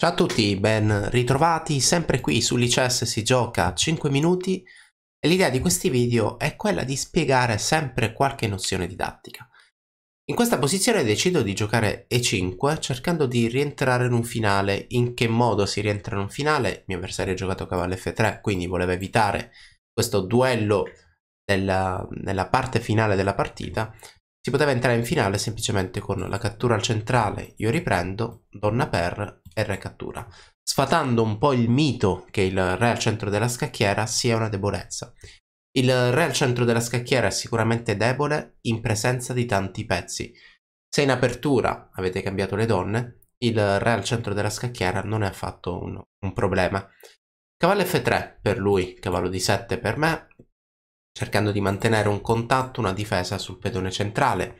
Ciao a tutti, ben ritrovati, sempre qui su si gioca 5 minuti e l'idea di questi video è quella di spiegare sempre qualche nozione didattica. In questa posizione decido di giocare E5 cercando di rientrare in un finale. In che modo si rientra in un finale? Il mio avversario ha giocato cavallo F3, quindi voleva evitare questo duello della, nella parte finale della partita. Si poteva entrare in finale semplicemente con la cattura al centrale, io riprendo, donna per R cattura, sfatando un po' il mito che il re al centro della scacchiera sia una debolezza. Il re al centro della scacchiera è sicuramente debole in presenza di tanti pezzi. Se in apertura avete cambiato le donne, il re al centro della scacchiera non è affatto un, un problema. Cavallo F3 per lui, cavallo d 7 per me, cercando di mantenere un contatto, una difesa sul pedone centrale.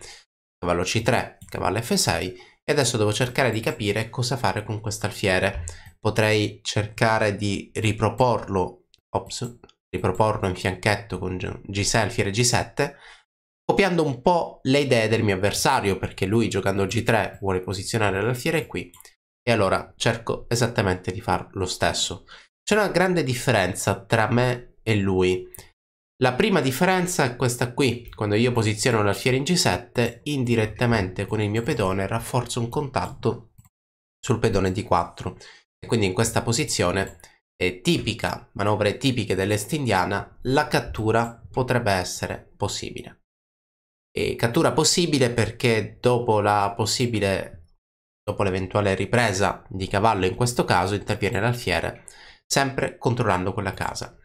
Cavallo C3, cavallo F6 e adesso devo cercare di capire cosa fare con questo alfiere. Potrei cercare di riproporlo, ops, riproporlo in fianchetto con G6, alfiere G7, copiando un po' le idee del mio avversario, perché lui giocando G3 vuole posizionare l'alfiere qui, e allora cerco esattamente di fare lo stesso. C'è una grande differenza tra me e lui, la prima differenza è questa qui, quando io posiziono l'alfiere in G7, indirettamente con il mio pedone rafforzo un contatto sul pedone D4. E quindi in questa posizione, eh, tipica, manovre tipiche dell'est indiana, la cattura potrebbe essere possibile. E cattura possibile perché dopo la possibile, dopo l'eventuale ripresa di cavallo in questo caso, interviene l'alfiere, sempre controllando quella casa.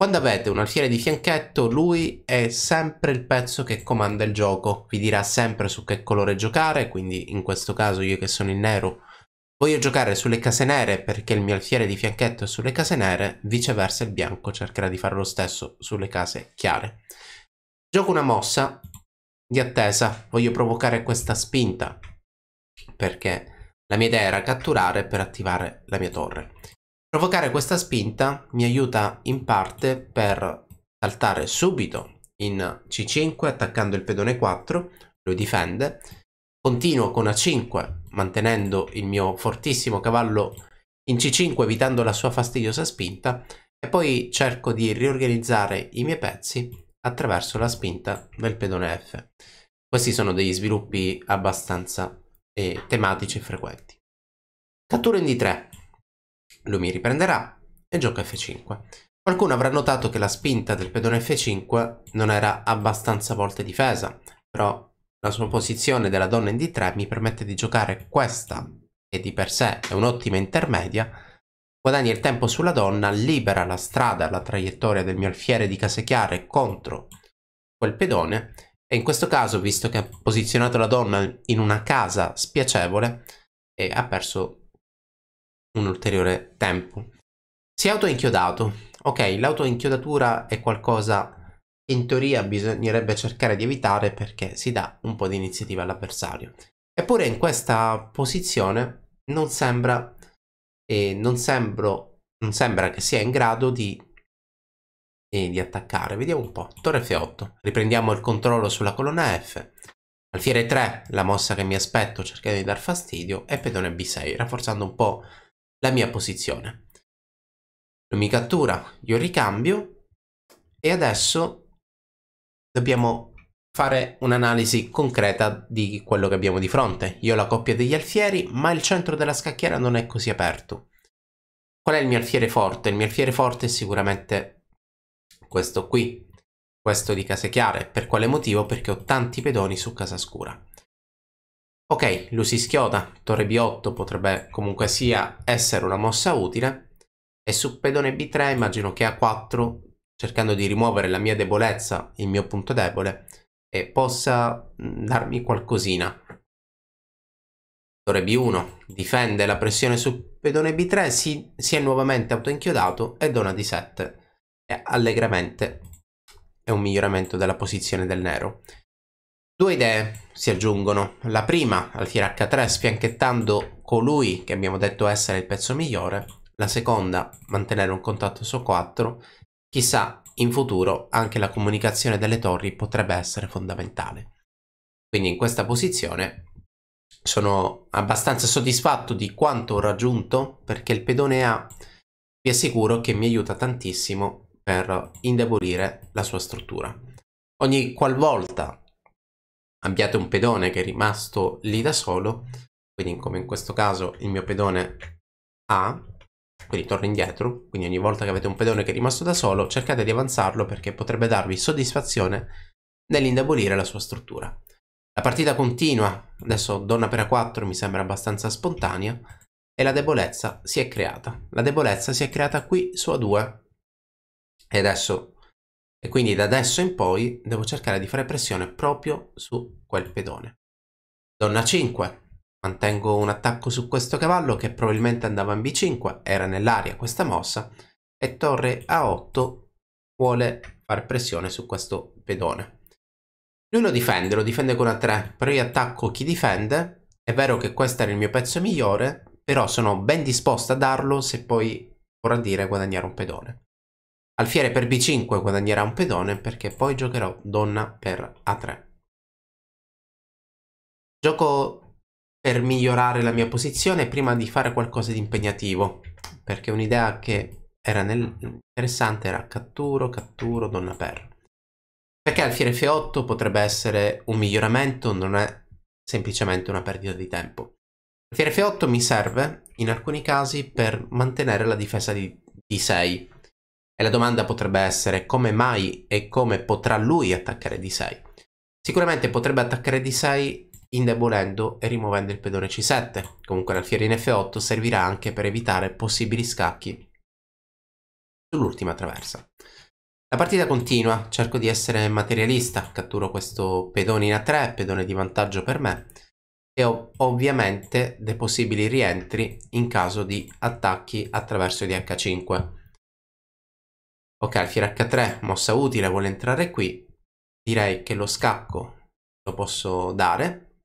Quando avete un alfiere di fianchetto, lui è sempre il pezzo che comanda il gioco, vi dirà sempre su che colore giocare, quindi in questo caso io che sono in nero voglio giocare sulle case nere perché il mio alfiere di fianchetto è sulle case nere, viceversa il bianco cercherà di fare lo stesso sulle case chiare. Gioco una mossa di attesa, voglio provocare questa spinta perché la mia idea era catturare per attivare la mia torre. Provocare questa spinta mi aiuta in parte per saltare subito in C5 attaccando il pedone 4, lo difende, continuo con A5 mantenendo il mio fortissimo cavallo in C5 evitando la sua fastidiosa spinta e poi cerco di riorganizzare i miei pezzi attraverso la spinta del pedone F. Questi sono degli sviluppi abbastanza eh, tematici e frequenti. Cattura in D3 lui mi riprenderà e gioca F5. Qualcuno avrà notato che la spinta del pedone F5 non era abbastanza volte difesa, però la sua posizione della donna in D3 mi permette di giocare questa, che di per sé è un'ottima intermedia, guadagna il tempo sulla donna, libera la strada, la traiettoria del mio alfiere di case chiare contro quel pedone, e in questo caso, visto che ha posizionato la donna in una casa spiacevole, e ha perso un ulteriore tempo. Si è autoinchiodato. Ok, l'autoinchiodatura è qualcosa che in teoria bisognerebbe cercare di evitare perché si dà un po' di iniziativa all'avversario. Eppure in questa posizione non sembra, eh, non sembro, non sembra che sia in grado di, eh, di attaccare. Vediamo un po'. Torre F8. Riprendiamo il controllo sulla colonna F. Alfiere 3, la mossa che mi aspetto cercando di dar fastidio, e pedone B6, rafforzando un po' la mia posizione. Lui mi cattura, io ricambio e adesso dobbiamo fare un'analisi concreta di quello che abbiamo di fronte. Io ho la coppia degli alfieri, ma il centro della scacchiera non è così aperto. Qual è il mio alfiere forte? Il mio alfiere forte è sicuramente questo qui, questo di case chiare. Per quale motivo? Perché ho tanti pedoni su casa scura. Ok, lui si schioda, torre B8 potrebbe comunque sia essere una mossa utile, e su pedone B3 immagino che A4, cercando di rimuovere la mia debolezza, il mio punto debole, e possa mm, darmi qualcosina. Torre B1, difende la pressione su pedone B3, si, si è nuovamente autoinchiodato e dona D7, e allegramente è un miglioramento della posizione del nero. Due idee si aggiungono. La prima, alfiere H3 sfianchettando colui che abbiamo detto essere il pezzo migliore. La seconda, mantenere un contatto su 4. Chissà, in futuro anche la comunicazione delle torri potrebbe essere fondamentale. Quindi in questa posizione sono abbastanza soddisfatto di quanto ho raggiunto perché il pedone A vi assicuro che mi aiuta tantissimo per indebolire la sua struttura. Ogni qualvolta abbiate un pedone che è rimasto lì da solo, quindi come in questo caso il mio pedone A, quindi torno indietro, quindi ogni volta che avete un pedone che è rimasto da solo cercate di avanzarlo perché potrebbe darvi soddisfazione nell'indebolire la sua struttura. La partita continua, adesso donna per A4 mi sembra abbastanza spontanea, e la debolezza si è creata. La debolezza si è creata qui su A2. E adesso e quindi da adesso in poi devo cercare di fare pressione proprio su quel pedone. Donna 5. Mantengo un attacco su questo cavallo che probabilmente andava in B5, era nell'aria questa mossa, e torre A8 vuole fare pressione su questo pedone. Lui lo difende, lo difende con A3, però io attacco chi difende. È vero che questo era il mio pezzo migliore, però sono ben disposto a darlo se poi vorrà dire guadagnare un pedone. Alfiere per B5 guadagnerà un pedone perché poi giocherò donna per A3. Gioco per migliorare la mia posizione prima di fare qualcosa di impegnativo, perché un'idea che era interessante era catturo, catturo, donna per. Perché alfiere F8 potrebbe essere un miglioramento, non è semplicemente una perdita di tempo. Alfiere F8 mi serve in alcuni casi per mantenere la difesa di D6 e la domanda potrebbe essere come mai e come potrà lui attaccare D6. Sicuramente potrebbe attaccare D6 indebolendo e rimuovendo il pedone C7. Comunque l'alfiere in F8 servirà anche per evitare possibili scacchi sull'ultima traversa. La partita continua, cerco di essere materialista, catturo questo pedone in A3, pedone di vantaggio per me, e ho ovviamente dei possibili rientri in caso di attacchi attraverso di H5. Ok, alfiere H3, mossa utile, vuole entrare qui. Direi che lo scacco lo posso dare.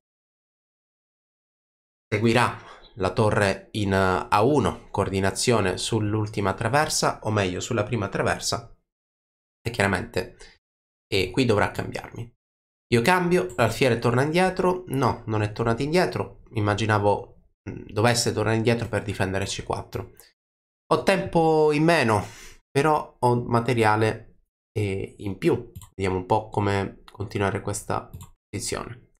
Seguirà la torre in eh, A1, coordinazione sull'ultima traversa, o meglio sulla prima traversa. E chiaramente e qui dovrà cambiarmi. Io cambio, l'alfiere torna indietro. No, non è tornato indietro. Immaginavo mm, dovesse tornare indietro per difendere C4. Ho tempo in meno, però ho materiale eh, in più. Vediamo un po' come continuare questa posizione.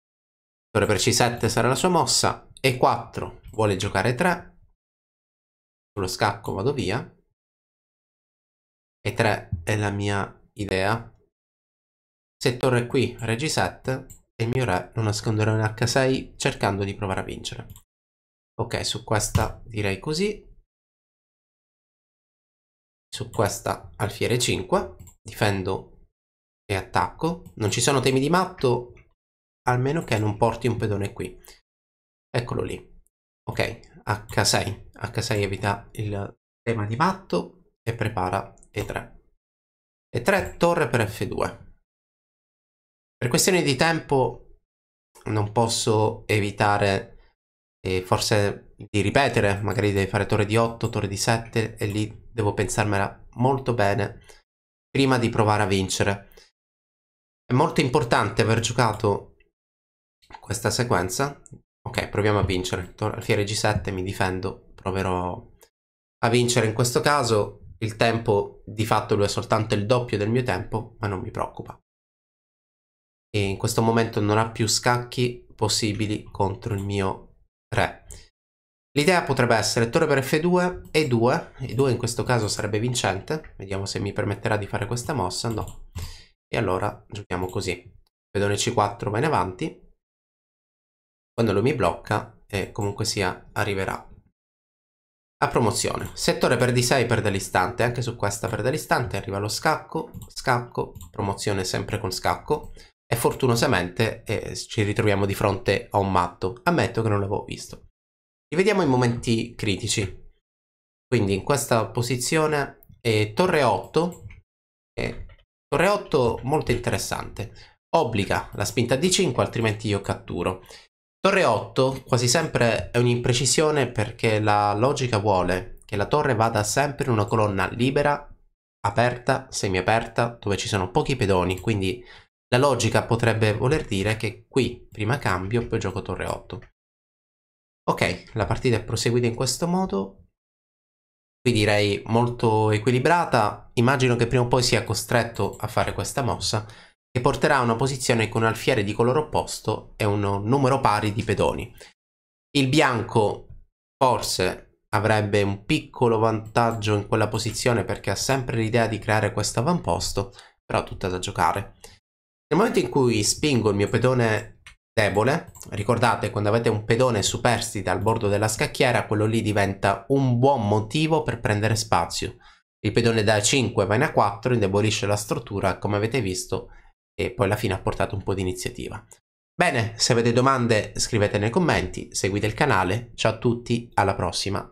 Torre per C7 sarà la sua mossa, E4 vuole giocare 3, sullo scacco vado via, E3 è la mia idea. Se torre qui, re G7, il mio re lo nasconderò in H6 cercando di provare a vincere. Ok, su questa direi così su questa alfiere 5, difendo e attacco. Non ci sono temi di matto, almeno che non porti un pedone qui. Eccolo lì. Ok, H6. H6 evita il tema di matto e prepara E3. E3, torre per F2. Per questioni di tempo non posso evitare e forse di ripetere, magari devi fare torre di 8, torre di 7 e lì devo pensarmela molto bene prima di provare a vincere. È molto importante aver giocato questa sequenza. Ok, proviamo a vincere. Alfiere G7, mi difendo, proverò a vincere in questo caso. Il tempo di fatto lui è soltanto il doppio del mio tempo, ma non mi preoccupa. E in questo momento non ha più scacchi possibili contro il mio 3. L'idea potrebbe essere torre per F2 e 2, e 2 in questo caso sarebbe vincente, vediamo se mi permetterà di fare questa mossa, no. E allora giochiamo così, pedone C4 va in avanti, quando lui mi blocca e eh, comunque sia arriverà a promozione. Settore per D6 perde l'istante, anche su questa perde l'istante, arriva lo scacco, scacco, promozione sempre con scacco, e fortunosamente eh, ci ritroviamo di fronte a un matto. Ammetto che non l'avevo visto. Rivediamo i momenti critici. Quindi in questa posizione eh, torre 8, eh, torre 8 molto interessante. Obbliga la spinta d 5 altrimenti io catturo. Torre 8 quasi sempre è un'imprecisione perché la logica vuole che la torre vada sempre in una colonna libera, aperta, semiaperta, dove ci sono pochi pedoni, quindi la logica potrebbe voler dire che qui, prima cambio, poi gioco torre 8. Ok, la partita è proseguita in questo modo. Qui direi molto equilibrata. Immagino che prima o poi sia costretto a fare questa mossa, che porterà a una posizione con alfiere di colore opposto e un numero pari di pedoni. Il bianco forse avrebbe un piccolo vantaggio in quella posizione perché ha sempre l'idea di creare questo avamposto, però tutta da giocare. Nel momento in cui spingo il mio pedone debole, ricordate quando avete un pedone superstite al bordo della scacchiera, quello lì diventa un buon motivo per prendere spazio. Il pedone da 5 va in a 4, indebolisce la struttura come avete visto e poi alla fine ha portato un po' di iniziativa. Bene, se avete domande scrivete nei commenti, seguite il canale, ciao a tutti, alla prossima.